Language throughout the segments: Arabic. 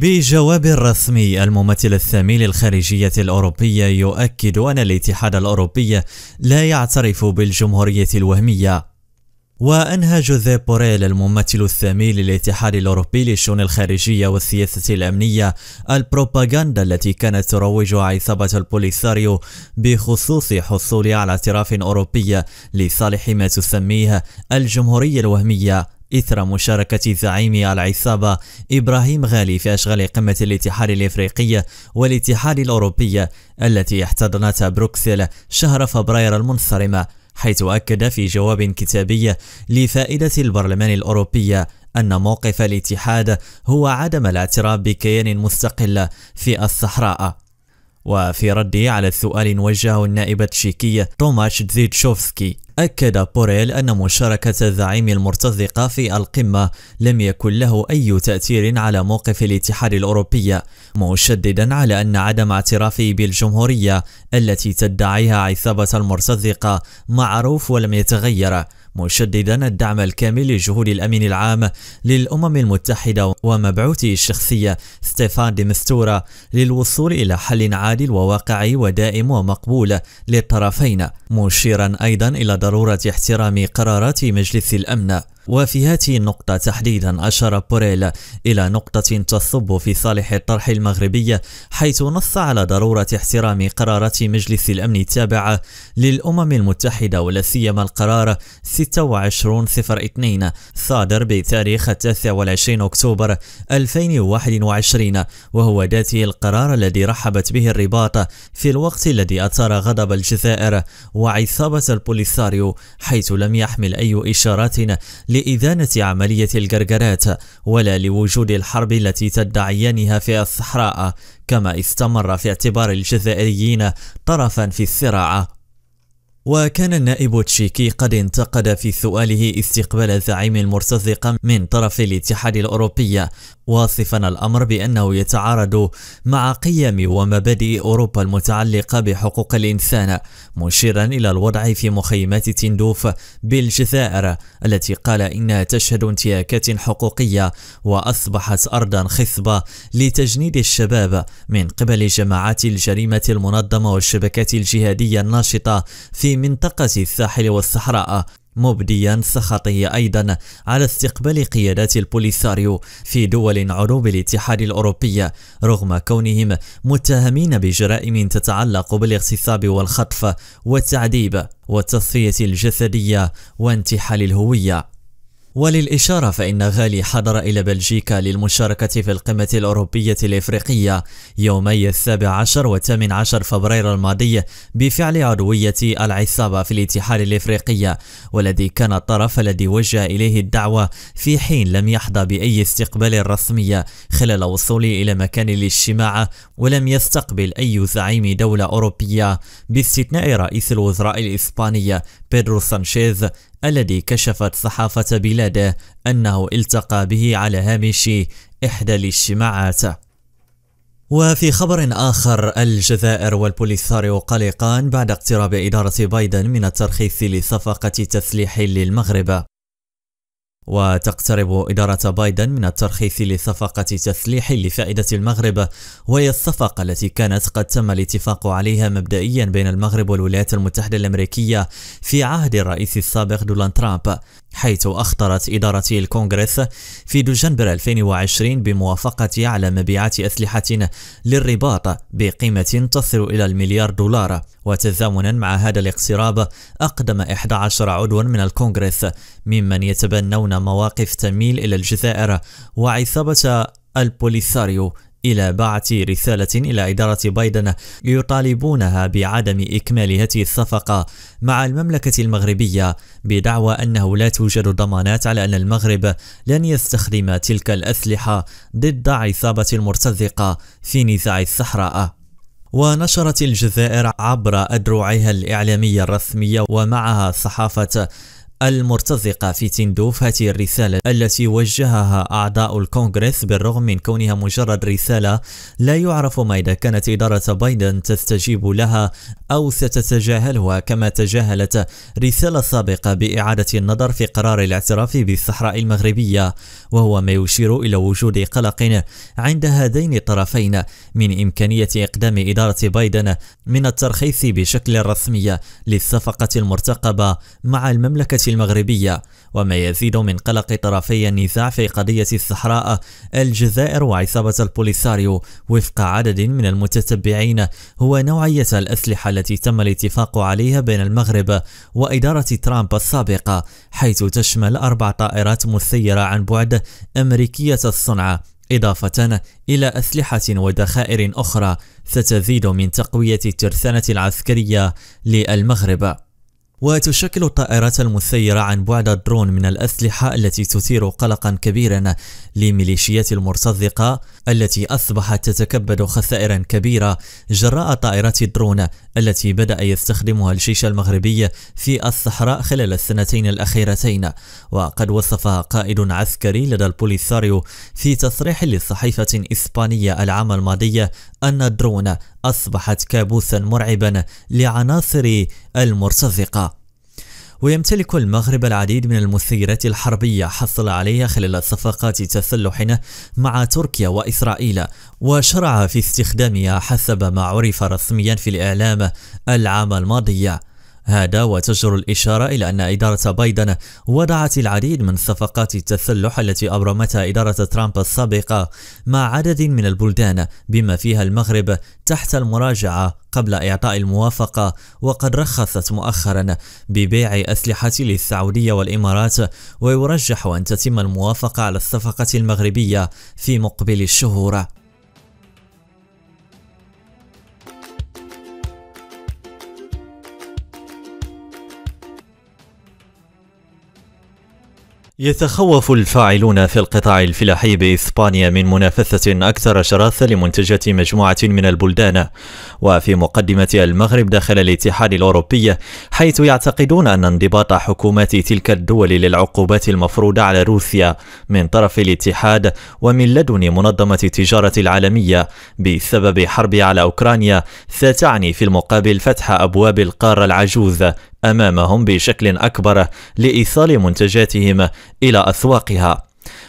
بجواب رسمي الممثل الثامن للخارجية الأوروبية يؤكد أن الاتحاد الأوروبي لا يعترف بالجمهورية الوهمية وأنهى جوزيب بوريل الممثل الثامن للاتحاد الأوروبي للشؤون الخارجية والسياسة الأمنية البروباغاندا التي كانت تروج عصابة البوليساريو بخصوص حصول على اعتراف أوروبي لصالح ما تسميه الجمهورية الوهمية إثر مشاركة زعيم العصابة إبراهيم غالي في أشغال قمة الاتحاد الإفريقي والاتحاد الأوروبي التي احتضنتها بروكسل شهر فبراير المنصرمة حيث أكد في جواب كتابي لفائدة البرلمان الأوروبي أن موقف الاتحاد هو عدم الاعتراف بكيان مستقل في الصحراء وفي رده على السؤال وجهه النائب التشيكي توماش تزيتشوفسكي أكد بوريل أن مشاركة الزعيم المرتزقة في القمة لم يكن له أي تأثير على موقف الاتحاد الأوروبي مشددا على أن عدم اعترافه بالجمهورية التي تدعيها عصابة المرتزقة معروف ولم يتغير مشددا الدعم الكامل لجهود الأمين العام للأمم المتحدة ومبعوثه الشخصيه ستيفان دي مستورا للوصول إلى حل عادل وواقعي ودائم ومقبول للطرفين مشيرا أيضا إلى ضرورة احترام قرارات مجلس الأمن وفي هذه النقطة تحديدا أشار بوريل إلى نقطة تثب في صالح الطرح المغربي حيث نص على ضرورة احترام قرارات مجلس الأمن التابعة للأمم المتحدة ولا سيما القرار 2602 صادر بتاريخ 29 أكتوبر 2021 وهو ذاته القرار الذي رحبت به الرباط في الوقت الذي أثار غضب الجزائر وعصابة البوليساريو حيث لم يحمل أي إشارات لإدانة عملية الجرجرات ولا لوجود الحرب التي تدعيانها في الصحراء كما استمر في اعتبار الجزائريين طرفا في الصراع وكان النائب تشيكي قد انتقد في سؤاله استقبال زعيم المرتزقة من طرف الاتحاد الأوروبي واصفا الأمر بأنه يتعارض مع قيم ومبادئ أوروبا المتعلقة بحقوق الإنسان مشيرا إلى الوضع في مخيمات تندوف بالجزائر التي قال إنها تشهد انتهاكات حقوقية وأصبحت أرضا خصبة لتجنيد الشباب من قبل جماعات الجريمة المنظمة والشبكات الجهادية الناشطة في منطقة الساحل والصحراء مبديا سخطه أيضا على استقبال قيادات البوليساريو في دول عروب الاتحاد الأوروبي رغم كونهم متهمين بجرائم تتعلق بالاغتصاب والخطف والتعذيب والتصفية الجسدية وانتحال الهوية وللإشارة فإن غالي حضر إلى بلجيكا للمشاركة في القمة الأوروبية الإفريقية يومي السابع عشر والثامن عشر فبراير الماضي بفعل عضوية العصابة في الاتحاد الإفريقي والذي كان الطرف الذي وجه إليه الدعوة في حين لم يحظى بأي استقبال رسمي خلال وصوله إلى مكان الاجتماع ولم يستقبل أي زعيم دولة أوروبية باستثناء رئيس الوزراء الإسباني بيدرو سانشيز الذي كشفت صحافة بلاده أنه التقى به على هامش إحدى الاجتماعات وفي خبر آخر الجزائر والبوليساريو قلقان بعد اقتراب إدارة بايدن من الترخيص لصفقة تسليح للمغرب وتقترب إدارة بايدن من الترخيص لصفقة تسليح لفائدة المغرب وهي الصفقة التي كانت قد تم الاتفاق عليها مبدئيا بين المغرب والولايات المتحدة الأمريكية في عهد الرئيس السابق دونالد ترامب حيث أخطرت إدارة الكونغرس في دجنبر 2020 بموافقة على مبيعات أسلحة للرباط بقيمة تصل إلى المليار دولار وتزامنا مع هذا الاقتراب أقدم 11 عضوا من الكونغرس ممن يتبنون مواقف تميل إلى الجزائر وعصابة البوليساريو إلى بعث رسالة إلى إدارة بايدن يطالبونها بعدم إكمال هذه الصفقة مع المملكة المغربية بدعوى أنه لا توجد ضمانات على أن المغرب لن يستخدم تلك الأسلحة ضد عصابة المرتزقة في نزاع الصحراء ونشرت الجزائر عبر أدرعها الإعلامية الرسمية ومعها صحافة المرتزقة في تندوف هذه الرسالة التي وجهها أعضاء الكونغرس بالرغم من كونها مجرد رسالة لا يعرف ما إذا كانت إدارة بايدن تستجيب لها أو ستتجاهلها كما تجاهلت رسالة سابقة بإعادة النظر في قرار الاعتراف بالصحراء المغربية وهو ما يشير إلى وجود قلق عند هذين الطرفين من إمكانية إقدام إدارة بايدن من الترخيص بشكل رسمي للصفقة المرتقبة مع المملكة المغربية وما يزيد من قلق طرفي النزاع في قضية الصحراء الجزائر وعصابة البوليساريو وفق عدد من المتتبعين هو نوعية الأسلحة التي تم الاتفاق عليها بين المغرب وإدارة ترامب السابقة حيث تشمل أربع طائرات مسيرة عن بعد أمريكية الصنع إضافة إلى أسلحة وذخائر أخرى ستزيد من تقوية الترسانة العسكرية للمغرب وتشكل الطائرات المثيرة عن بعد الدرون من الأسلحة التي تثير قلقا كبيرا لميليشيات المرتزقة التي أصبحت تتكبد خسائر كبيرة جراء طائرات الدرون التي بدأ يستخدمها الجيش المغربي في الصحراء خلال السنتين الأخيرتين وقد وصفها قائد عسكري لدى البوليساريو في تصريح لصحيفة إسبانية العام الماضي أن الدرون أصبحت كابوسا مرعبا لعناصر المرتزقة ويمتلك المغرب العديد من المسيرات الحربية حصل عليها خلال صفقات تسلح مع تركيا وإسرائيل وشرع في استخدامها حسب ما عرف رسميا في الإعلام العام الماضي هذا وتجر الإشارة إلى أن إدارة بايدن وضعت العديد من صفقات التسلح التي أبرمتها إدارة ترامب السابقة مع عدد من البلدان بما فيها المغرب تحت المراجعة قبل إعطاء الموافقة وقد رخصت مؤخرا ببيع أسلحة للسعودية والإمارات ويرجح أن تتم الموافقة على الصفقة المغربية في مقبل الشهور يتخوف الفاعلون في القطاع الفلاحي بإسبانيا من منافسة أكثر شراسة لمنتجات مجموعة من البلدان وفي مقدمة المغرب داخل الاتحاد الأوروبي حيث يعتقدون أن انضباط حكومات تلك الدول للعقوبات المفروضة على روسيا من طرف الاتحاد ومن لدن منظمة التجارة العالمية بسبب حرب على أوكرانيا ستعني في المقابل فتح أبواب القارة العجوز امامهم بشكل اكبر لايصال منتجاتهم الى اسواقها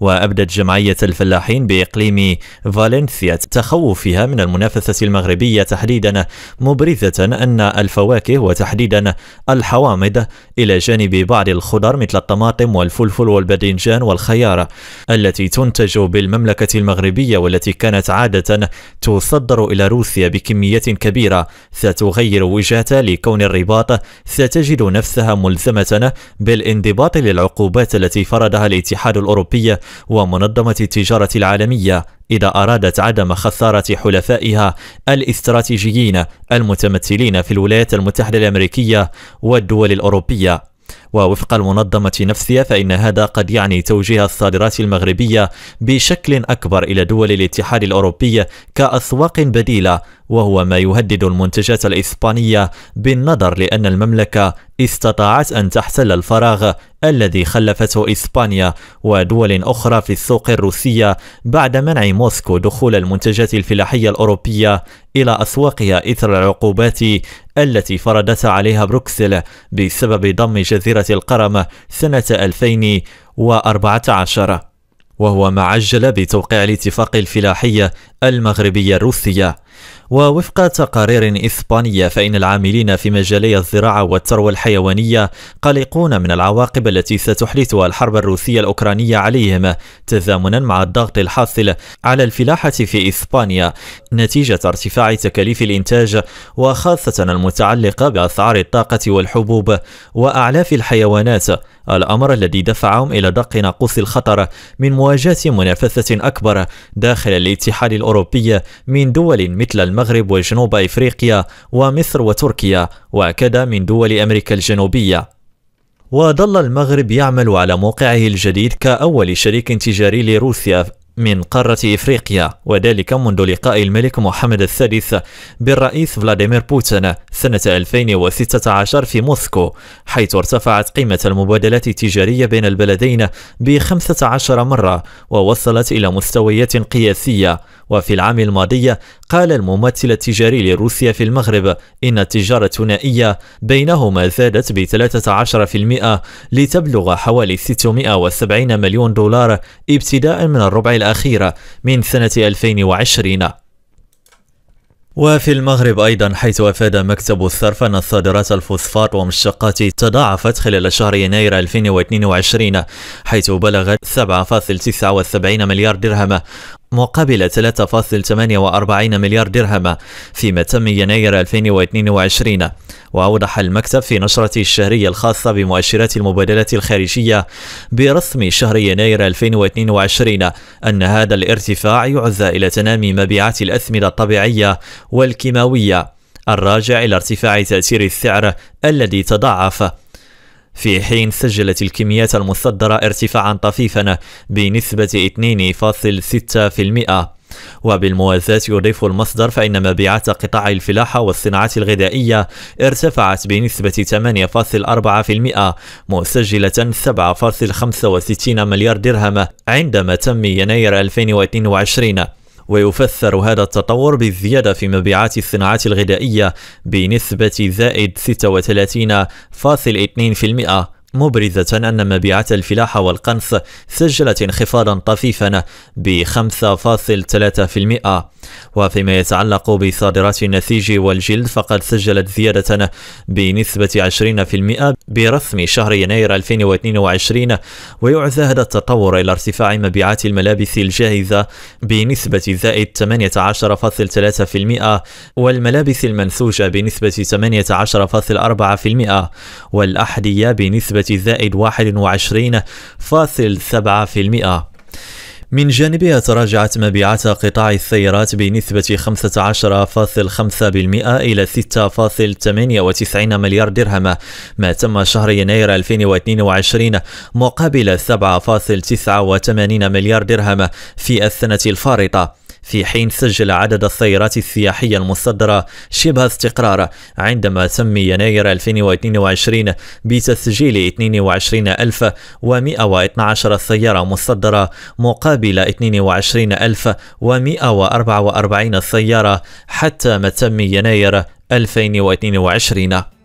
وأبدت جمعية الفلاحين بإقليم فالنسيا تخوفها من المنافسة المغربية تحديدا مبرزة أن الفواكه وتحديدا الحوامض إلى جانب بعض الخضر مثل الطماطم والفلفل والباذنجان والخيارة التي تنتج بالمملكة المغربية والتي كانت عادة تصدر إلى روسيا بكميات كبيرة ستغير وجهتها لكون الرباط ستجد نفسها ملزمة بالانضباط للعقوبات التي فرضها الاتحاد الأوروبي ومنظمة التجارة العالمية إذا أرادت عدم خثارة حلفائها الاستراتيجيين المتمثلين في الولايات المتحدة الأمريكية والدول الأوروبية ووفق المنظمة نفسها فإن هذا قد يعني توجيه الصادرات المغربية بشكل أكبر إلى دول الاتحاد الأوروبي كأسواق بديلة وهو ما يهدد المنتجات الإسبانية بالنظر لأن المملكة استطاعت أن تحتل الفراغ الذي خلفته إسبانيا ودول أخرى في السوق الروسية بعد منع موسكو دخول المنتجات الفلاحية الأوروبية إلى أسواقها إثر العقوبات التي فرضتها عليها بروكسل بسبب ضم جزيرة القرم القرمة سنة 2014 وهو ما عجل بتوقيع الاتفاق الفلاحية المغربية الروسية ووفق تقارير إسبانية فإن العاملين في مجالي الزراعة والثروة الحيوانية قلقون من العواقب التي ستحدثها الحرب الروسية الأوكرانية عليهم تزامنا مع الضغط الحاصل على الفلاحة في إسبانيا نتيجة ارتفاع تكاليف الإنتاج وخاصة المتعلقة بأسعار الطاقة والحبوب وأعلاف الحيوانات الأمر الذي دفعهم إلى دق ناقوس الخطر من مواجهة منافسة أكبر داخل الاتحاد الأوروبي من دول مثل مثل المغرب وجنوب إفريقيا ومصر وتركيا وكذا من دول أمريكا الجنوبية وظل المغرب يعمل على موقعه الجديد كأول شريك تجاري لروسيا من قارة إفريقيا وذلك منذ لقاء الملك محمد الثالث بالرئيس فلاديمير بوتين سنة 2016 في موسكو حيث ارتفعت قيمة المبادلات التجارية بين البلدين ب 15 مرة ووصلت إلى مستويات قياسية وفي العام الماضي قال الممثل التجاري لروسيا في المغرب إن التجارة الثنائية بينهما زادت ب 13% لتبلغ حوالي 670 مليون دولار ابتداء من الربع الأخير الأخيرة من سنة 2020 وفي المغرب أيضا حيث أفاد مكتب الصرف أن صادرات الفوسفات ومشتقات تضاعفت خلال شهر يناير 2022 حيث بلغت 7.79 مليار درهم مقابل 3.48 مليار درهم فيما تم يناير 2022 وأوضح المكتب في نشرته الشهرية الخاصة بمؤشرات المبادلات الخارجية برسم شهر يناير 2022 أن هذا الارتفاع يعزى إلى تنامي مبيعات الأثمدة الطبيعية والكيماوية الراجع إلى ارتفاع تأثير السعر الذي تضاعف في حين سجلت الكميات المصدرة ارتفاعا طفيفا بنسبة 2.6% وبالموازاة يضيف المصدر فإن مبيعات قطاع الفلاحة والصناعات الغذائية ارتفعت بنسبة 8.4% مسجلة 7.65 مليار درهم عندما تم يناير 2022 ويفسر هذا التطور بالزيادة في مبيعات الصناعات الغذائية بنسبة زائد 36.2% مبرزة أن مبيعات الفلاحة والقنص سجلت انخفاضا طفيفا ب 5.3% وفيما يتعلق بصادرات النسيج والجلد فقد سجلت زيادة بنسبة 20% برسم شهر يناير 2022 ويعزى هذا التطور إلى ارتفاع مبيعات الملابس الجاهزة بنسبة زائد 18.3% والملابس المنسوجة بنسبة 18.4% والأحذية بنسبة زائد 21.7% من جانبها تراجعت مبيعات قطاع السيارات بنسبة 15.5% إلى 6.98 مليار درهم ما تم شهر يناير 2022 مقابل 7.89 مليار درهم في السنة الفارطة في حين سجل عدد السيارات السياحية المصدرة شبه استقرار عندما تم يناير 2022 بتسجيل 22112 سيارة مصدرة مقابل 22144 سيارة حتى ما تم يناير 2022